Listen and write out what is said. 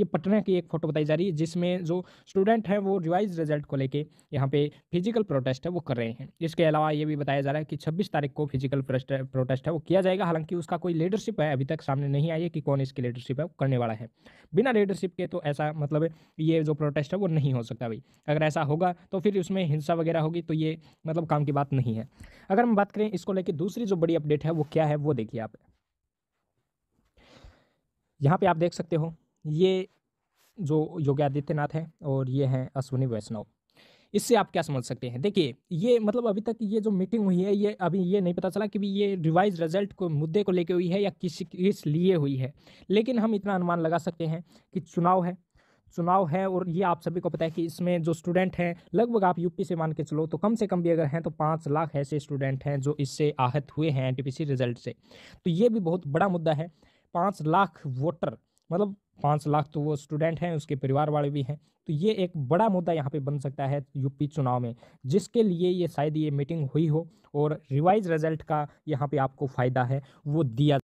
ये पटना की एक फ़ोटो बताई जा रही है जिसमें जो स्टूडेंट हैं वो रिवाइज रिजल्ट को लेके यहाँ पे फिजिकल प्रोटेस्ट है वो कर रहे हैं इसके अलावा ये भी बताया जा रहा है कि छब्बीस तारीख को फिजिकल प्रोटेस्ट है वो किया जाएगा हालांकि उसका कोई लीडरशिप है अभी तक सामने नहीं आई है कि कौन इसकी लीडरशिप है करने वाला है बिना लीडरशिप के तो ऐसा मतलब ये जो प्रोटेस्ट है वो नहीं हो सकता भाई अगर ऐसा होगा तो फिर उसमें हिंसा वगैरह होगी तो ये मतलब काम की बात नहीं है अगर हम बात करें इसको लेकर दूसरी जो बड़ी अपडेट है वो क्या है वो देखिए आप यहाँ पे आप देख सकते हो ये जो योगी आदित्यनाथ हैं और ये हैं अश्विनी वैष्णव इससे आप क्या समझ सकते हैं देखिए ये मतलब अभी तक ये जो मीटिंग हुई है ये अभी ये नहीं पता चला कि भी ये रिवाइज रिजल्ट को मुद्दे को लेके हुई है या किसी किस लिए हुई है लेकिन हम इतना अनुमान लगा सकते हैं कि चुनाव है चुनाव है और ये आप सभी को पता है कि इसमें जो स्टूडेंट हैं लगभग आप यूपी से मान के चलो तो कम से कम भी अगर हैं तो पाँच लाख ऐसे स्टूडेंट हैं जो इससे आहत हुए हैं एन रिजल्ट से तो ये भी बहुत बड़ा मुद्दा है पाँच लाख वोटर मतलब पाँच लाख तो वो स्टूडेंट हैं उसके परिवार वाले भी हैं तो ये एक बड़ा मुद्दा यहाँ पे बन सकता है यूपी चुनाव में जिसके लिए ये शायद ये मीटिंग हुई हो और रिवाइज रिजल्ट का यहाँ पे आपको फ़ायदा है वो दिया